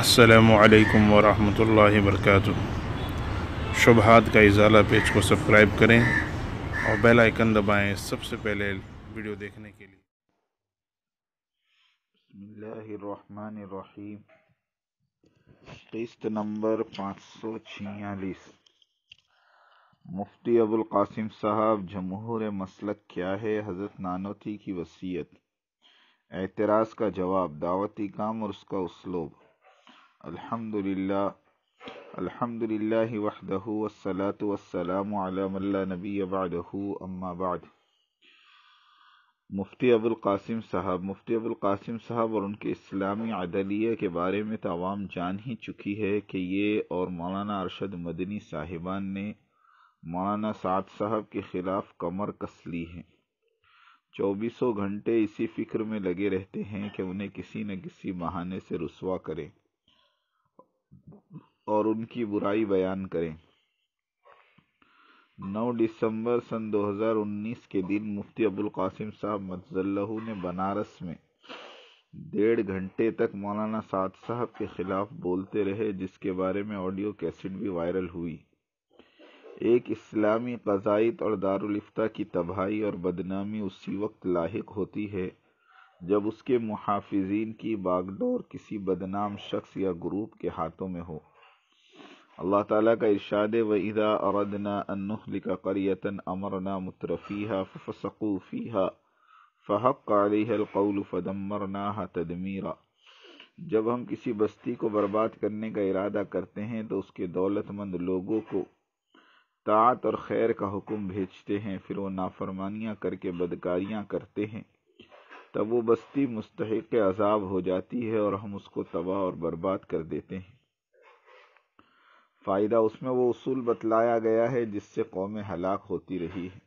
असलकम वरहल वर्क शुभहात का इजाला पेज को सब्सक्राइब करें और बेल आइकन दबाएं सबसे पहले वीडियो देखने के लिए किस्त नंबर पाँच सौ छियालीस मुफ्ती अबुल कासिम साहब जमहूर मसलक क्या है हज़रत नानोती की वसीयत एतराज़ का जवाब दावती काम और उसका उसलोब الحمد لله الحمد لله وحده والصلاة والسلام على من لا नबी بعده अम्मा بعد मुफ्ती अबुल कासिम साहब मुफ्ती अबुल कासिम साहब और उनके इस्लामी अदलिया के बारे में तो आवाम जान ही चुकी है कि ये और मौलाना अरशद मदनी साहिबान ने मौलाना साद साहब के ख़िलाफ़ कमर कस ली है चौबीसों घंटे इसी फिक्र में लगे रहते हैं कि उन्हें किसी न किसी बहाने से रसवा करें और उनकी बुराई बयान करें 9 दिसंबर सन 2019 के दिन मुफ्ती अबुल कासिम साहब मजल्लहू ने बनारस में डेढ़ घंटे तक मौलाना साद साहब के खिलाफ बोलते रहे जिसके बारे में ऑडियो कैसेट भी वायरल हुई एक इस्लामी कज़ाइत और दारुलफ्ता की तबाही और बदनामी उसी वक्त लाक होती है जब उसके मुहाफिजीन की बागडोर किसी बदनाम शख्स या ग्रुप के हाथों में हो अल्लाह ताला का इरशाद व इदा अरदना अनहलिका करियतन अमरना मुतरफ़ीहा फ़सकूफ़ीहा फ़हक़ अलहलकौल फ़दमरना तदमीरा जब हम किसी बस्ती को बर्बाद करने का इरादा करते हैं तो उसके दौलतमंद लोगों को तात और खैर का हुक्म भेजते हैं फिर वो नाफरमानियाँ करके बदकारियाँ करते हैं तब वो बस्ती मुस्तक अजाब हो जाती है और हम उसको तबाह और बर्बाद कर देते हैं फ़ायदा उसमें वो उसूल बतलाया गया है जिससे कौम हलाक होती रही है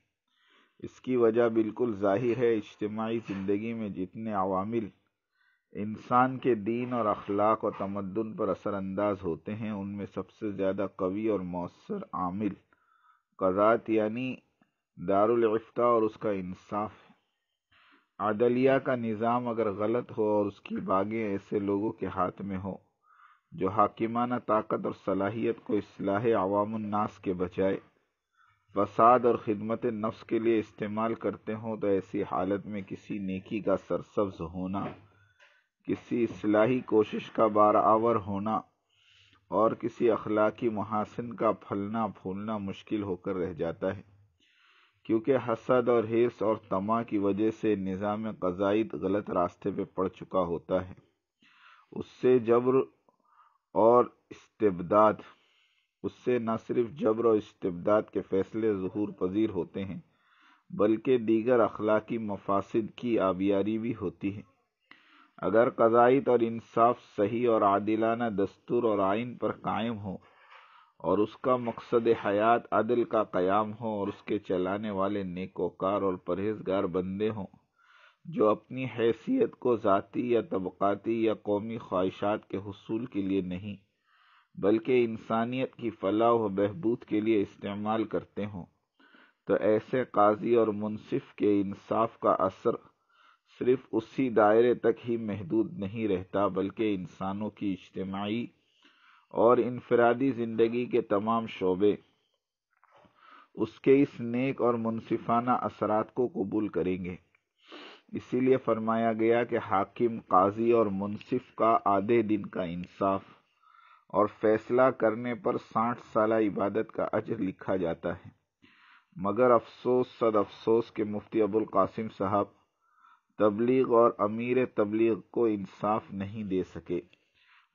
इसकी वजह बिल्कुल जाहिर है इज्तमाही ज़िंदगी में जितने अवामिल इंसान के दीन और अखलाक और तमदन पर असरअंदाज होते हैं उनमें सबसे ज़्यादा कवी और मौसर आमिल कज़ात यानी दारुलफ्ता और उसका इंसाफ अदलिया का निज़ाम अगर गलत हो और उसकी बागें ऐसे लोगों के हाथ में हो जो हाकिमाना ताकत और सलाहियत को असलाह अवामनास के बजाय फसाद और ख़िदमत नफ्स के लिए इस्तेमाल करते हों तो ऐसी हालत में किसी नेकी का सरसब्ज होना किसी असलाही कोशिश का बारावर होना और किसी अखलाकी महासिन का फलना फूलना मुश्किल होकर रह जाता है क्योंकि हसद और हिर्स और तमा की वजह से निज़ाम कज़ाइत गलत रास्ते पर पड़ चुका होता है उससे जबर और इस्तबदाद उससे न सिर्फ जबर और इस्तबदाद के फैसले जहूर पजीर होते हैं बल्कि दीगर अखलाकी मफासद की आबियारी भी होती है अगर कज़ाइत और इंसाफ सही और आदिलाना दस्तूर और आइन पर कायम हो और उसका मकसद हयात अदल का कयाम हो और उसके चलाने वाले नेकोकार और परहेजगार बंदे हों जो अपनी हैसियत को जतीी या तबक़ाती या कौमी ख्वाहिशात के हसूल के लिए नहीं बल्कि इंसानियत की फलाह व बहबूद के लिए इस्तेमाल करते हों तो ऐसे काजी और मुनसिफ के इंसाफ का असर सिर्फ उसी दायरे तक ही महदूद नहीं रहता बल्कि इंसानों की इज्तमाही और इनफरादी जिंदगी के तमाम शोबे उसके इस नेक और मुनसिफाना असरात को कबूल करेंगे इसीलिए फरमाया गया कि हाकिम काजी और मुनसिफ का आधे दिन का इंसाफ और फैसला करने पर साठ साल इबादत का अजर लिखा जाता है मगर अफसोस सद अफसोस के मुफ्ती अबुल कासिम साहब तबलीग और अमीर तबलीग को इंसाफ नहीं दे सके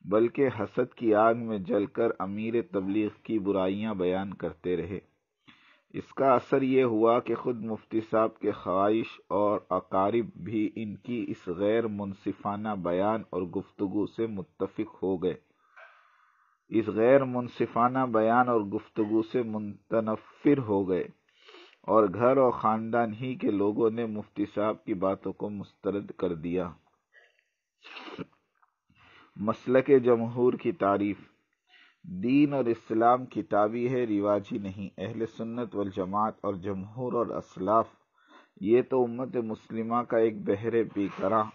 बल्कि हसद की आग में जलकर अमीर तबलीग की बुराइयां बयान करते रहे इसका असर यह हुआ कि खुद मुफ्ती साहब के ख्वाहिश और अकारिब भी इनकी इस गैर मुनसिफाना बयान और गुफ्तगु से मुतफिक हो गए इस गैर मुनसिफाना बयान और गुफ्तगु से मुतनफिर हो गए और घर और ख़ानदान ही के लोगों ने मुफ्ती साहब की बातों को मुस्तरद कर दिया मसल के जमहूर की तारीफ दीन और इस्लाम किताबी है रिवाजी नहीं अहल सुन्नत वल जमात और जमहूर और असलाफ ये तो उम्मत मुस्लिम का एक बहरे बेकरा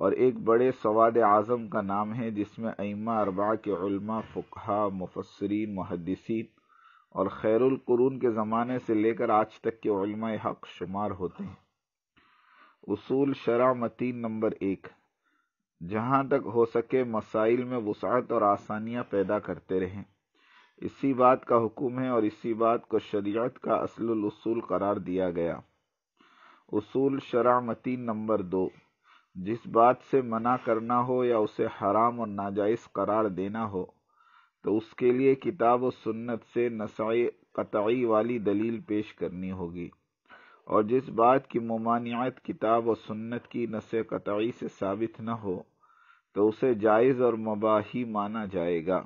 और एक बड़े सवाद आज़म का नाम है जिसमें अइमा अरबा के उल्मा फ़ुकहा मुफसरीन मुहदसिन और खैरकुरून के ज़माने से लेकर आज तक के हक शुमार होते हैं उसूल शरा मतीन नंबर एक जहां तक हो सके मसाइल में वसात और आसानियाँ पैदा करते रहें इसी बात का हुक्म है और इसी बात को शरीयत का असल उसूल करार दिया गया उसूल शरामती नंबर दो जिस बात से मना करना हो या उसे हराम और नाजायज करार देना हो तो उसके लिए किताब और सुन्नत से नसाई कतई वाली दलील पेश करनी होगी और जिस बात की ममानियात किताब और सुन्नत की नस कतई से साबित न हो तो उसे जायज़ और मबाही माना जाएगा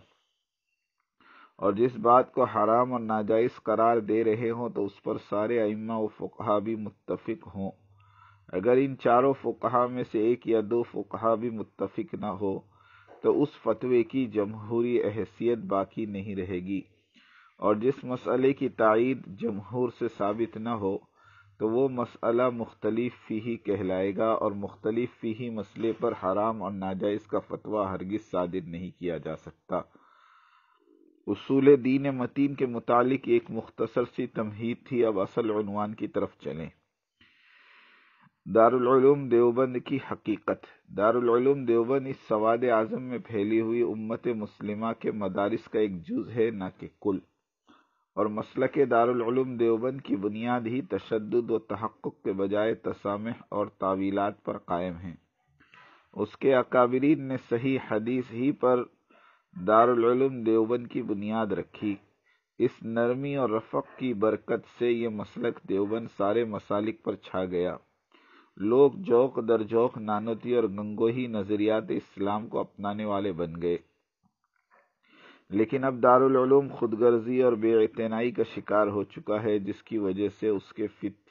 और जिस बात को हराम और नाजायज़ करार दे रहे हों तो उस पर सारे अइमा व फ़ुकहा भी मुत्तफिक हों अगर इन चारों फ़ुकहा में से एक या दो फ़ुकहा भी मुत्तफिक न हो तो उस फतवे की जमहूरी अहसियत बाकी नहीं रहेगी और जिस मसले की तइद जमहूर से साबित न हो तो वो मसला मुख्तलिफ फ़ी कहलाएगा और मुख्तलिफ फ़ी मसले पर हराम और नाजायज़ का फतवा हरगिज सादिर नहीं किया जा सकता उसूल दीन मतीन के मुतालिक एक मुख्तसर सी तमहीद थी अब असल अनवान की तरफ चलें दारुलूम देवबंद की हकीकत दारुलूम देवबंद इस सवाद आज़म में फैली हुई उम्मत मुस्लिमा के मदारस का एक जुज़ है न कि कुल और मसल के दारूम देवबंद की बुनियाद ही तशद व तहक़ के बजाय तसामह और तावीलात पर कायम है उसके अकाबरीन ने सही हदीस ही पर दारूम देवबंद की बुनियाद रखी इस नरमी और रफ़क की बरकत से ये मसलक देवबंद सारे मसालिक पर छा गया लोग जौक दर जौक नानोती और गंगोही नज़रियात इस्लाम को अपनाने वाले बन गए लेकिन अब दारुलूम खुदगर्जी और बेतनाई का शिकार हो चुका है जिसकी वजह से उसके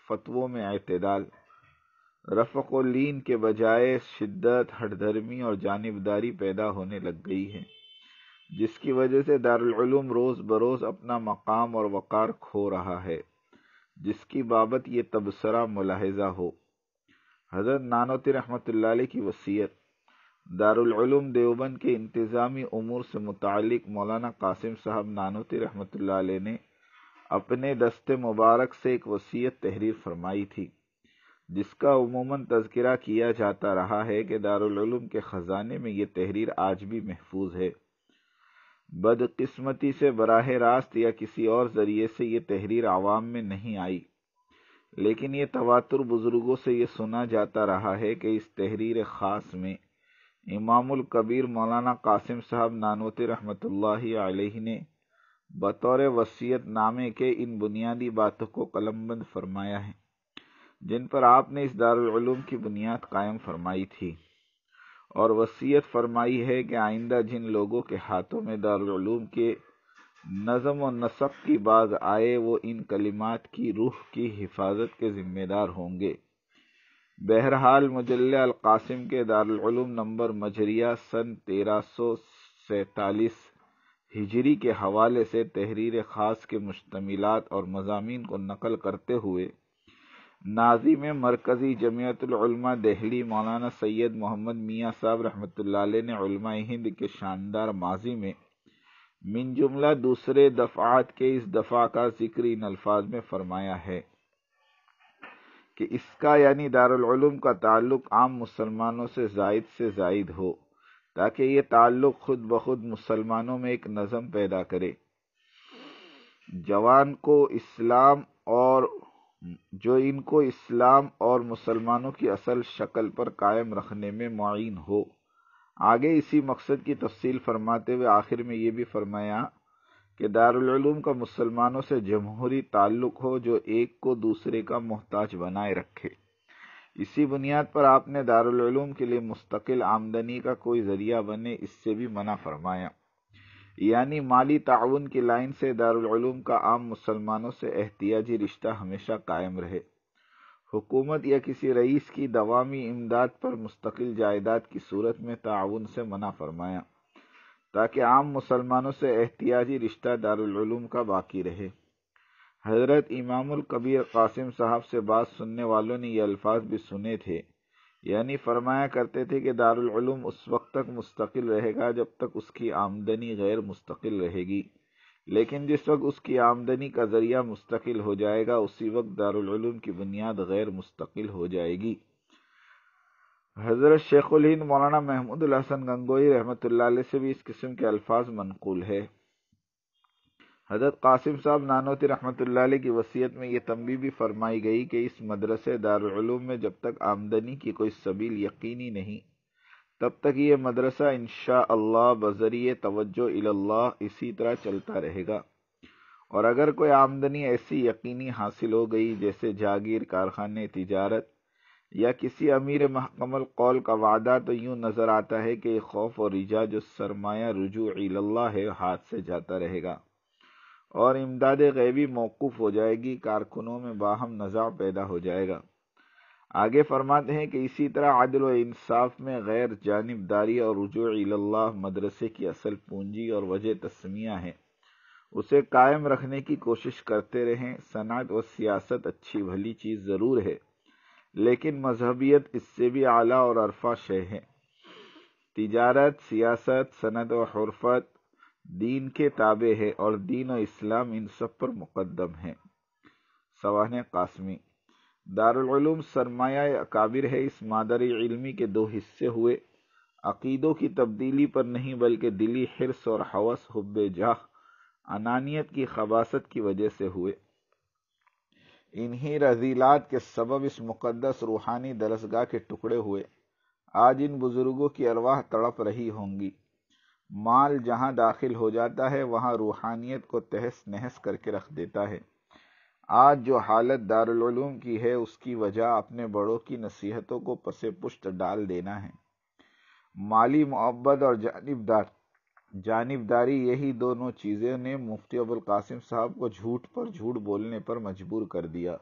फतवों में अतदाल रफ़ीन के बजाय शिद्दत हटधर्मी और जानबदारी पैदा होने लग गई है जिसकी वजह से दारुलूम रोज़ बरोज़ अपना मकाम और वक़ार खो रहा है जिसकी बाबत ये तबसरा मुलाहजा हो हज़रत नानोत रहमत की वसीयत दारुलूम देवबंद के इंतज़ामी अमूर से मुतल मौलाना कासिम साहब नानोती रहमत ने अपने दस्ते मुबारक से एक वसीयत तहरीर फरमाई थी जिसका उमूमन तस्करा किया जाता रहा है कि दारुलूम के ख़जाने में ये तहरीर आज भी महफूज है बदकस्मती से बराह रास्त या किसी और ज़रिए से ये तहरीर आवाम में नहीं आई लेकिन ये तवातुर बुज़ुर्गों से यह सुना जाता रहा है कि इस तहरीर ख़ास में इमामुल कबीर मौलाना कासिम साहब नानोती रहमत आलही ने बतौर वसीयत नामे के इन बुनियादी बातों को कलमबंद फरमाया है जिन पर आपने इस दारूम की बुनियाद कायम फरमाई थी और वसीयत फरमाई है कि आइंदा जिन लोगों के हाथों में दारूम के नज़म व नसब की बाज आए वो इन कलिमात की रूह की हिफाजत के ज़िम्मेदार होंगे बहरहाल मुजल अलकासिम के दारुलूम नंबर मजरिया सन तेरह सौ सैतालीस हिजरी के हवाले से तहरीर ख़ास के मुश्तमिलात और मजामी को नकल करते हुए नाजिम मरकज़ी जमयतलमा दहली मौलाना सैयद मोहम्मद मियाँ साहब रहमत ने हिंद के शानदार माजी में मिन जुमला दूसरे दफ़ात के इस दफ़ा का जिक्र इन अल्फाज में फरमाया है कि इसका यानी दारुलूम का ताल्लुक आम मुसलमानों से जायद से जायद हो ताकि ये ताल्लुक खुद ब खुद मुसलमानों में एक नज़म पैदा करे जवान को इस्लाम और जो इनको इस्लाम और मुसलमानों की असल शक्ल पर कायम रखने में मुन हो आगे इसी मकसद की तफसील फरमाते हुए आखिर में ये भी फरमाया कि दारुलूम का मुसलमानों से जमहूरी ताल्लुक हो जो एक को दूसरे का मोहताज बनाए रखे इसी बुनियाद पर आपने दारुलूम के लिए मुस्तकिल आमदनी का कोई जरिया बने इससे भी मना फरमाया यानी माली ताउन की लाइन से दारुलूम का आम मुसलमानों से एहतियाजी रिश्ता हमेशा कायम रहे हुकूमत या किसी रईस की दवामी इमदाद पर मुस्तकिल जायदाद की सूरत में ताउन से मना फरमाया ताकि आम मुसलमानों से एहतियाजी रिश्ता दारूम का बाकी रहे हजरत इमामुल कबीर कासिम साहब से बात सुनने वालों ने ये अल्फाज भी सुने थे यानी फरमाया करते थे कि दारूम उस वक्त तक मुस्तकिल रहेगा जब तक उसकी आमदनी गैर मुस्तकिल रहेगी लेकिन जिस वक्त उसकी आमदनी का जरिया मुस्तकिल हो जाएगा उसी वक्त दारूम की बुनियाद गैर मुस्तकिल हो जाएगी हज़रत शेखुल हिंद मौलाना महमूद हसन गंगोई रहमत से भी इस किस्म के अल्फाज मनकूल है हजरत कासिम साहब नानोती रहमत की वसीयत में यह तंबी भी फरमाई गई कि इस मदरसे दारूम में जब तक आमदनी की कोई सबील यकीनी नहीं तब तक ये मदरसा इन अल्लाह बजरिए तोज्जो अल्लाह इसी तरह चलता रहेगा और अगर कोई आमदनी ऐसी यकीनी हासिल हो गई जैसे जागीर कारखाने तिजारत या किसी अमीर महकमल कौल का वादा तो यूं नजर आता है कि खौफ और रिजा जो सरमाया रुजू है हाथ से जाता रहेगा और इमदाद गैबी मौकूफ़ हो जाएगी कारकुनों में बाहम नज़ा पैदा हो जाएगा आगे फरमाते हैं कि इसी तरह आदल व इंसाफ में गैर जानबदारी और रुजू मदरसे की असल पूंजी और वजह तस्मिया है उसे कायम रखने की कोशिश करते रहें सनात और सियासत अच्छी भली चीज़ ज़रूर है लेकिन मजहबियत इससे भी आला और अरफा शे है तिजारत सियासत सनत और हरफत दीन के ताबे है और दीन और इस्लाम इन सब पर मुकदम है सवान कासमी दारूम सरमाया अकाबिर है इस मादरी इलमी के दो हिस्से हुए अकीदों की तब्दीली पर नहीं बल्कि दिली हिरस और हवस हुब जाह अनानियत की खबासत की वजह से हुए इन्हीं रजीलात के सबब इस मुकदस रूहानी दरसगाह के टुकड़े हुए आज इन बुज़ुर्गों की अरवाह तड़प रही होंगी माल जहां दाखिल हो जाता है वहां रूहानियत को तहस नहस करके रख देता है आज जो हालत दारुलूम की है उसकी वजह अपने बड़ों की नसीहतों को पसे पुष्ट डाल देना है माली मोहब्बत और जानबदार जानबदारी यही दोनों चीज़ें ने मुफ्ती अबुल कासिम साहब को झूठ पर झूठ बोलने पर मजबूर कर दिया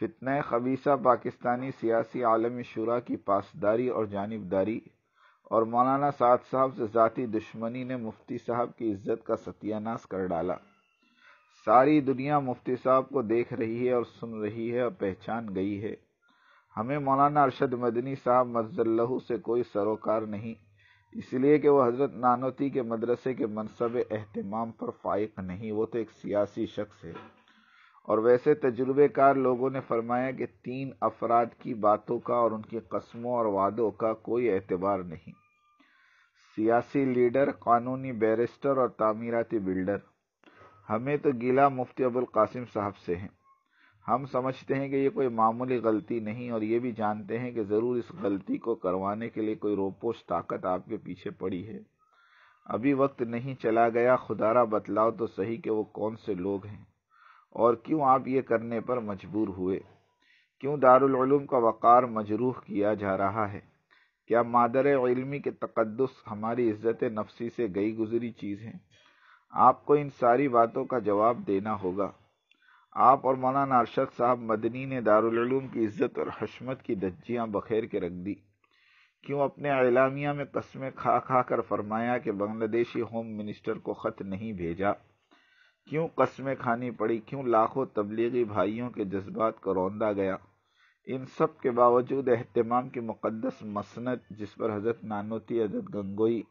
फितना खबीसा पाकिस्तानी सियासी आलमी शुरा की पासदारी और जानबदारी और मौलाना साद साहब से ज़ाती दुश्मनी ने मुफ्ती साहब की इज्जत का सत्यानाश कर डाला सारी दुनिया मुफ्ती साहब को देख रही है और सुन रही है और पहचान गई है हमें मौलाना अरशद मदनी साहब मजल्लहू से कोई सरोकार नहीं इसलिए कि वो हज़रत नानोती के मदरसे के मनसब अहतमाम पर फ़ाइक नहीं वो तो एक सियासी शख्स है और वैसे तजुर्बेकार लोगों ने फरमाया कि तीन अफराद की बातों का और उनकी कस्मों और वादों का कोई एतबार नहीं सियासी लीडर कानूनी बैरिस्टर और तामीराती बिल्डर हमें तो गीला मुफ्ती अबुल कासिम साहब से हैं हम समझते हैं कि ये कोई मामूली गलती नहीं और ये भी जानते हैं कि ज़रूर इस गलती को करवाने के लिए कोई रोपोश ताकत आपके पीछे पड़ी है अभी वक्त नहीं चला गया खुदारा बतलाओ तो सही कि वो कौन से लोग हैं और क्यों आप ये करने पर मजबूर हुए क्यों दारुलूम का वक़ार मजरूह किया जा रहा है क्या मादर इलमी के तकदस हमारी इज्जत नफसी से गई गुजरी चीज़ है आपको इन सारी बातों का जवाब देना होगा आप और मौलाना अरशद साहब मदनी ने दारूम की इज्जत और हशमत की धज्जियां बखेर के रख दी क्यों अपने एलामिया में कस्में खा खा कर फरमाया कि बांग्लादेशी होम मिनिस्टर को खत नहीं भेजा क्यों कस्में खानी पड़ी क्यों लाखों तबलीगी भाइयों के जज्बात को रौंदा गया इन सब के बावजूद अहतमाम की मुकदस मसनत जिस पर हजरत नानोती हजरत गंगोई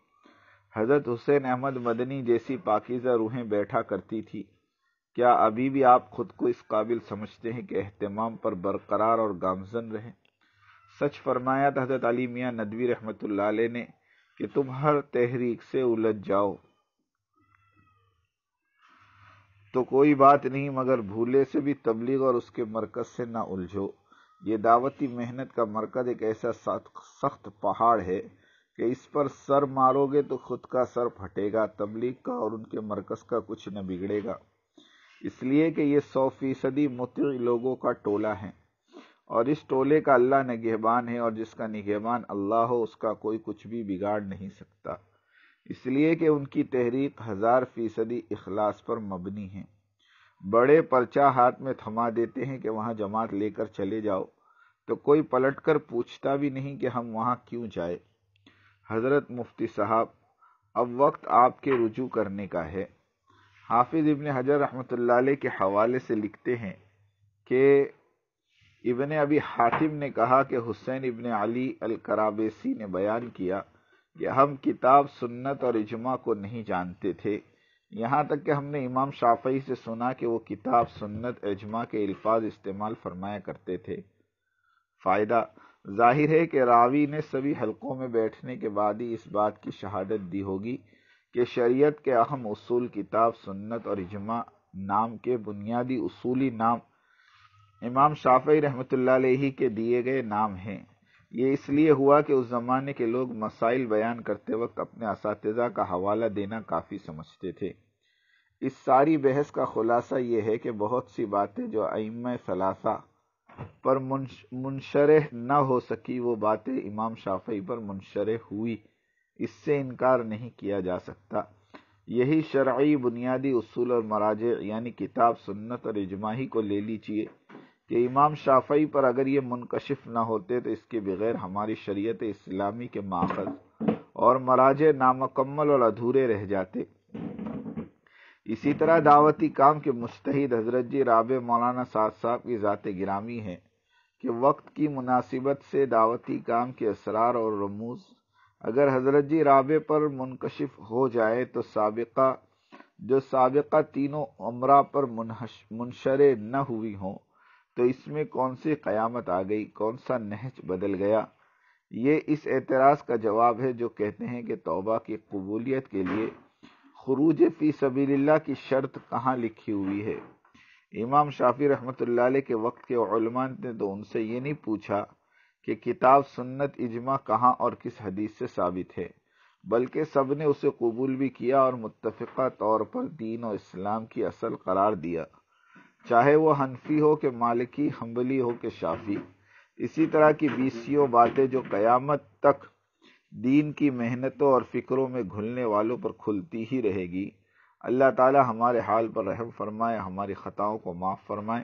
हजरत हुसैन अहमद मदनी जैसी पाकिज़ा रूहें बैठा करती थी क्या अभी भी आप खुद को इस काबिल समझते हैं कि अहतमाम पर बरकरार और गामजन रहें सच फरमाया था तो हजरत अली मियाँ नदवी रहमत ने कि तुम हर तहरीक से उलझ जाओ तो कोई बात नहीं मगर भूले से भी तबलीग और उसके मरकज से ना उलझो ये दावती मेहनत का मरकज एक ऐसा सख्त पहाड़ है कि इस पर सर मारोगे तो खुद का सर फटेगा तबलीग का और उनके मरकज का कुछ न बिगड़ेगा इसलिए कि ये सौ फीसदी मुती लोगों का टोला है और इस टोले का अल्लाह निगहबान है और जिसका निगहबान अल्लाह हो उसका कोई कुछ भी बिगाड़ नहीं सकता इसलिए कि उनकी तहरीक हज़ार फीसदी अखलास पर मबनी है बड़े पर्चा हाथ में थमा देते हैं कि वहाँ जमात लेकर चले जाओ तो कोई पलट कर पूछता भी नहीं कि हम वहाँ क्यों जाए हज़रत मुफ्ती साहब अब वक्त आपके रुजू करने का है हाफिज़ इबन हजर रहमत के हवाले से लिखते हैं कि इबन अभी हातिम ने कहा कि हुसैन इबन अली अल कराबेसी ने बयान किया कि हम किताब सुन्नत और इजमा को नहीं जानते थे यहाँ तक कि हमने इमाम शाफई से सुना कि वो किताब सुन्नत इजमा के अल्फाज इस्तेमाल फरमाया करते थे फ़ायदा जाहिर है कि रावी ने सभी हलकों में बैठने के बाद ही इस बात की शहादत दी होगी कि शरीयत के अहम उसूल किताब सुन्नत और इजमा नाम के बुनियादी उसूली नाम इमाम शाफी रहमत ही के दिए गए नाम हैं ये इसलिए हुआ कि उस ज़माने के लोग मसाइल बयान करते वक्त अपने इस का हवाला देना काफ़ी समझते थे इस सारी बहस का खुलासा ये है कि बहुत सी बातें जो अम सलासा पर मुंशरह न हो सकी वो बातें इमाम शाफी पर मुंशरह हुई इससे इनकार नहीं किया जा सकता यही शर्य बुनियादी उसूल और मराज यानी किताब सुन्नत और इजमाही को ले लीजिए कि इमाम शाफई पर अगर ये मुनकशिफ न होते तो इसके बगैर हमारी शरीय इस्लामी के माखज और मराज नामकम्मल और अधूरे रह जाते इसी तरह दावती काम के मुस्तहिद हजरत जी राब मौलाना साद साहब की ज़ात गिरामी है कि वक्त की मुनासिबत से दावती काम के असरार और रमूज़ अगर हजरत जी राबे पर मुनकशिफ हो जाए तो सबका जो सबका तीनों उम्र पर मुनशर न हुई हों तो इसमें कौन सी क़्यामत आ गई कौन सा नहज बदल गया ये इस एतराज़ का जवाब है जो कहते हैं कि तोबा की कबूलियत के लिए खरूज फ़ी सबील्ला की शर्त कहाँ लिखी हुई है इमाम शाफी रहमत के वक्त के ने तो उनसे ये नहीं पूछा कि किताब सुन्नत इजमा कहाँ और किस हदीस से साबित है बल्कि सब ने उसे कबूल भी किया और मुतफ़ा तौर पर दीन और इस्लाम की असल करार दिया चाहे वह हनफी हो के मालिकी हम्बली हो के शाफी इसी तरह की बीसियों बातें जो क़यामत तक दीन की मेहनतों और फ़िक्रों में घुलने वालों पर खुलती ही रहेगी अल्लाह ताला हमारे हाल पर रहम फरमाए हमारी ख़ताओं को माफ़ फरमाए